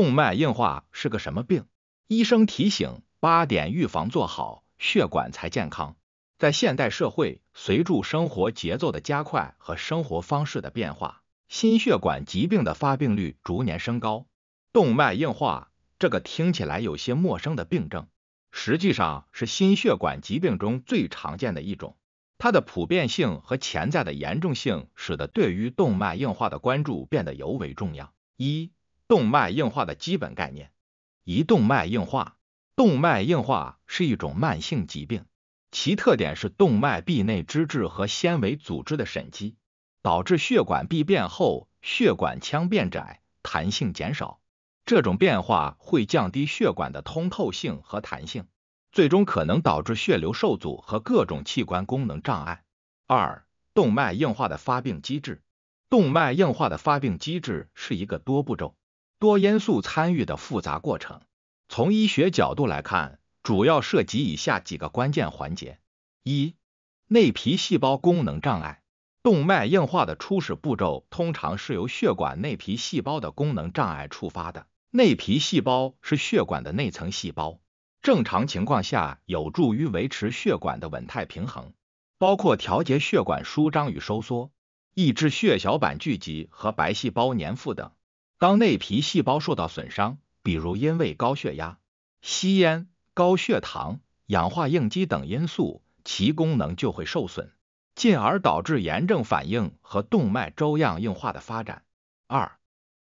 动脉硬化是个什么病？医生提醒：八点预防做好，血管才健康。在现代社会，随着生活节奏的加快和生活方式的变化，心血管疾病的发病率逐年升高。动脉硬化这个听起来有些陌生的病症，实际上是心血管疾病中最常见的一种。它的普遍性和潜在的严重性，使得对于动脉硬化的关注变得尤为重要。一动脉硬化的基本概念：一、动脉硬化。动脉硬化是一种慢性疾病，其特点是动脉壁内脂质和纤维组织的沉积，导致血管壁变厚、血管腔变窄、弹性减少。这种变化会降低血管的通透性和弹性，最终可能导致血流受阻和各种器官功能障碍。二、动脉硬化的发病机制。动脉硬化的发病机制是一个多步骤。多因素参与的复杂过程，从医学角度来看，主要涉及以下几个关键环节：一、内皮细胞功能障碍。动脉硬化的初始步骤通常是由血管内皮细胞的功能障碍触发的。内皮细胞是血管的内层细胞，正常情况下有助于维持血管的稳态平衡，包括调节血管舒张与收缩、抑制血小板聚集和白细胞粘附等。当内皮细胞受到损伤，比如因为高血压、吸烟、高血糖、氧化应激等因素，其功能就会受损，进而导致炎症反应和动脉粥样硬化的发展。二、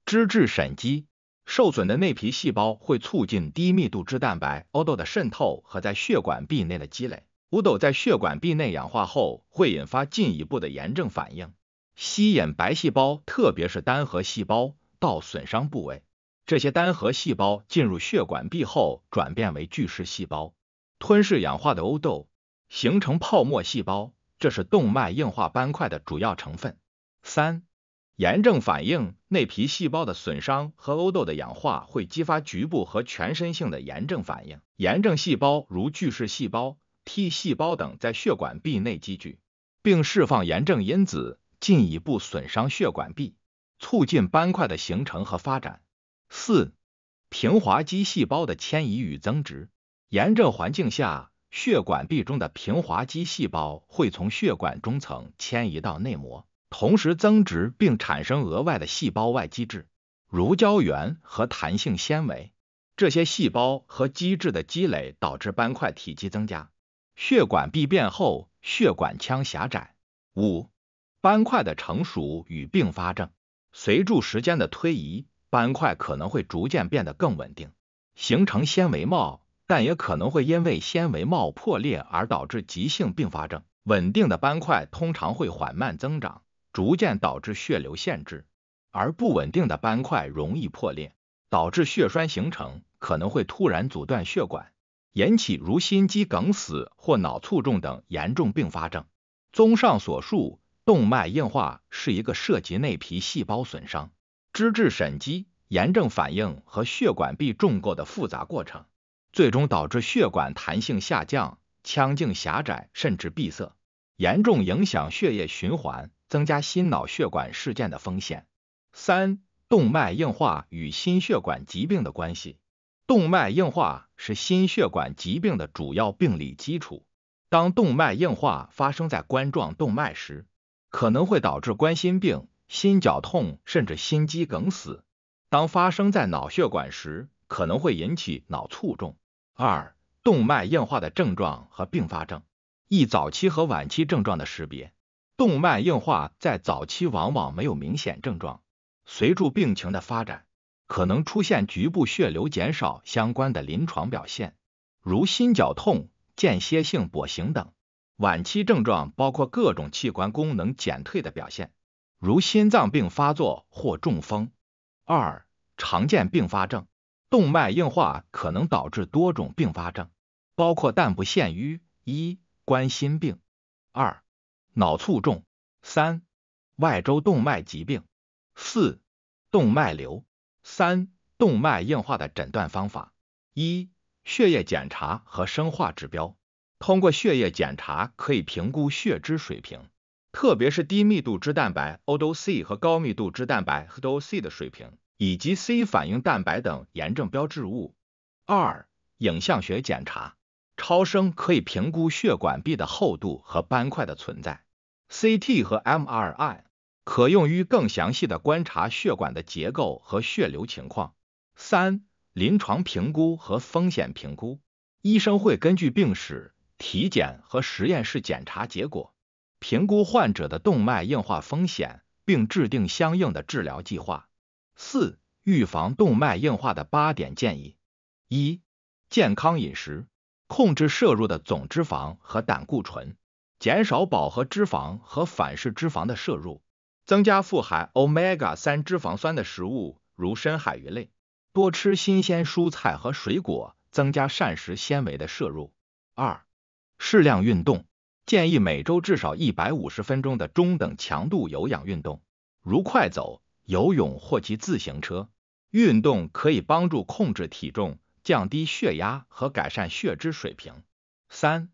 脂质沉积受损的内皮细胞会促进低密度脂蛋白 （LDL） 的渗透和在血管壁内的积累。五斗在血管壁内氧化后，会引发进一步的炎症反应，吸引白细胞，特别是单核细胞。到损伤部位，这些单核细胞进入血管壁后，转变为巨噬细胞，吞噬氧化的欧豆，形成泡沫细胞，这是动脉硬化斑块的主要成分。三、炎症反应，内皮细胞的损伤和欧豆的氧化会激发局部和全身性的炎症反应，炎症细胞如巨噬细胞、T 细胞等在血管壁内积聚，并释放炎症因子，进一步损伤血管壁。促进斑块的形成和发展。四、平滑肌细胞的迁移与增殖。炎症环境下，血管壁中的平滑肌细胞会从血管中层迁移到内膜，同时增殖并产生额外的细胞外基质，如胶原和弹性纤维。这些细胞和基质的积累导致斑块体积增加，血管壁变厚，血管腔狭窄。五、斑块的成熟与并发症。随住时间的推移，斑块可能会逐渐变得更稳定，形成纤维帽，但也可能会因为纤维帽破裂而导致急性并发症。稳定的斑块通常会缓慢增长，逐渐导致血流限制；而不稳定的斑块容易破裂，导致血栓形成，可能会突然阻断血管，引起如心肌梗死或脑卒中等严重并发症。综上所述。动脉硬化是一个涉及内皮细胞损伤、脂质沉积、炎症反应和血管壁重构的复杂过程，最终导致血管弹性下降、腔径狭窄甚至闭塞，严重影响血液循环，增加心脑血管事件的风险。三、动脉硬化与心血管疾病的关系。动脉硬化是心血管疾病的主要病理基础。当动脉硬化发生在冠状动脉时，可能会导致冠心病、心绞痛，甚至心肌梗死。当发生在脑血管时，可能会引起脑卒中。二、动脉硬化的症状和并发症一、早期和晚期症状的识别。动脉硬化在早期往往没有明显症状，随住病情的发展，可能出现局部血流减少相关的临床表现，如心绞痛、间歇性跛行等。晚期症状包括各种器官功能减退的表现，如心脏病发作或中风。二、常见并发症，动脉硬化可能导致多种并发症，包括但不限于：一、冠心病；二、脑卒中；三、外周动脉疾病；四、动脉瘤。三、动脉硬化的诊断方法：一、血液检查和生化指标。通过血液检查可以评估血脂水平，特别是低密度脂蛋白 o d c 和高密度脂蛋白 h d c 的水平，以及 C 反应蛋白等炎症标志物。二、影像学检查，超声可以评估血管壁的厚度和斑块的存在，CT 和 MRI 可用于更详细的观察血管的结构和血流情况。三、临床评估和风险评估，医生会根据病史。体检和实验室检查结果，评估患者的动脉硬化风险，并制定相应的治疗计划。四、预防动脉硬化的八点建议：一、健康饮食，控制摄入的总脂肪和胆固醇，减少饱和脂肪和反式脂肪的摄入，增加富含 omega-3 脂肪酸的食物，如深海鱼类；多吃新鲜蔬菜和水果，增加膳食纤维的摄入。二、适量运动，建议每周至少一百五十分钟的中等强度有氧运动，如快走、游泳或骑自行车。运动可以帮助控制体重、降低血压和改善血脂水平。三、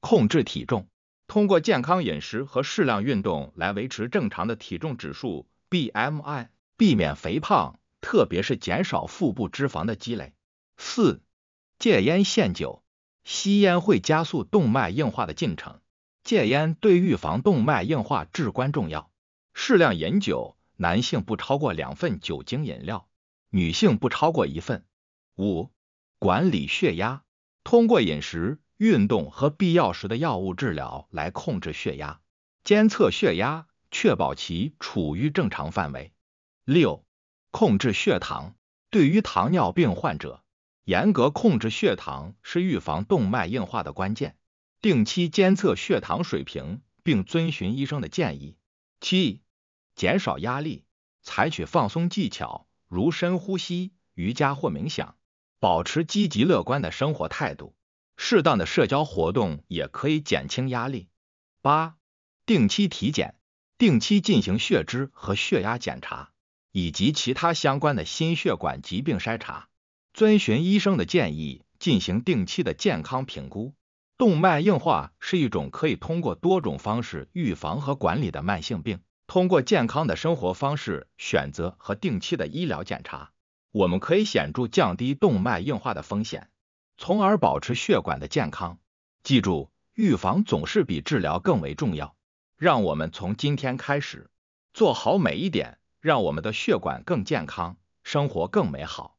控制体重，通过健康饮食和适量运动来维持正常的体重指数 （BMI），避免肥胖，特别是减少腹部脂肪的积累。四、戒烟限酒。吸烟会加速动脉硬化的进程，戒烟对预防动脉硬化至关重要。适量饮酒，男性不超过两份酒精饮料，女性不超过一份。五、管理血压，通过饮食、运动和必要时的药物治疗来控制血压，监测血压，确保其处于正常范围。六、控制血糖，对于糖尿病患者。严格控制血糖是预防动脉硬化的关键。定期监测血糖水平，并遵循医生的建议。七、减少压力，采取放松技巧，如深呼吸、瑜伽或冥想，保持积极乐观的生活态度。适当的社交活动也可以减轻压力。八、定期体检，定期进行血脂和血压检查，以及其他相关的心血管疾病筛查。遵循医生的建议，进行定期的健康评估。动脉硬化是一种可以通过多种方式预防和管理的慢性病。通过健康的生活方式、选择和定期的医疗检查，我们可以显著降低动脉硬化的风险，从而保持血管的健康。记住，预防总是比治疗更为重要。让我们从今天开始，做好每一点，让我们的血管更健康，生活更美好。